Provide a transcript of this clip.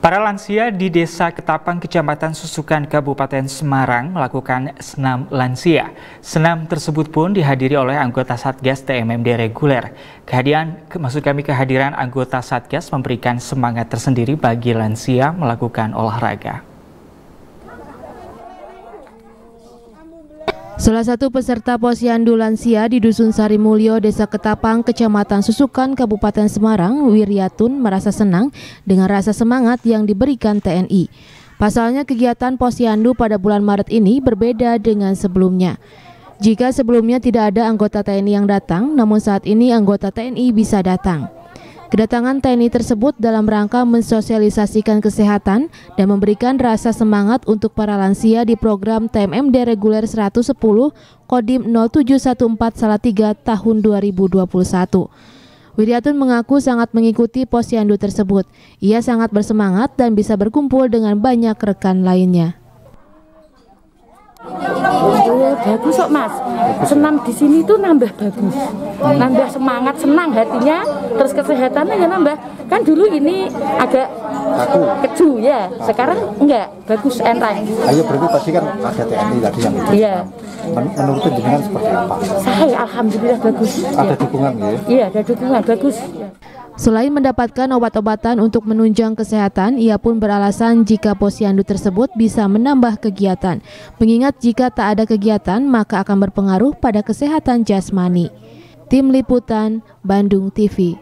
Para lansia di Desa Ketapang, Kecamatan Susukan, Kabupaten Semarang melakukan senam lansia. Senam tersebut pun dihadiri oleh anggota Satgas TMMD reguler. Kehadiran, maksud kami kehadiran anggota Satgas memberikan semangat tersendiri bagi lansia melakukan olahraga. Salah satu peserta posyandu lansia di Dusun Sari Mulyo, Desa Ketapang, Kecamatan Susukan, Kabupaten Semarang, Wiryatun merasa senang dengan rasa semangat yang diberikan TNI. Pasalnya kegiatan posyandu pada bulan Maret ini berbeda dengan sebelumnya. Jika sebelumnya tidak ada anggota TNI yang datang, namun saat ini anggota TNI bisa datang. Kedatangan TNI tersebut dalam rangka mensosialisasikan kesehatan dan memberikan rasa semangat untuk para lansia di program TMMD Reguler 110 Kodim 0714 Salatiga tahun 2021. Wiryatun mengaku sangat mengikuti posyandu tersebut. Ia sangat bersemangat dan bisa berkumpul dengan banyak rekan lainnya. Iya, bagus kok mas, senam di sini tuh nambah bagus nambah semangat senang hatinya terus kesehatannya ya nambah kan dulu ini agak Aku. keju ya Aku. sekarang enggak bagus enteng ayo berarti pasti kan ada TNI tadi yang iya Men menurut jenengan seperti apa saya alhamdulillah bagus ada ya. dukungan ya iya ada dukungan bagus Selain mendapatkan obat-obatan untuk menunjang kesehatan, ia pun beralasan jika posyandu tersebut bisa menambah kegiatan. Mengingat jika tak ada kegiatan, maka akan berpengaruh pada kesehatan jasmani. Tim Liputan Bandung TV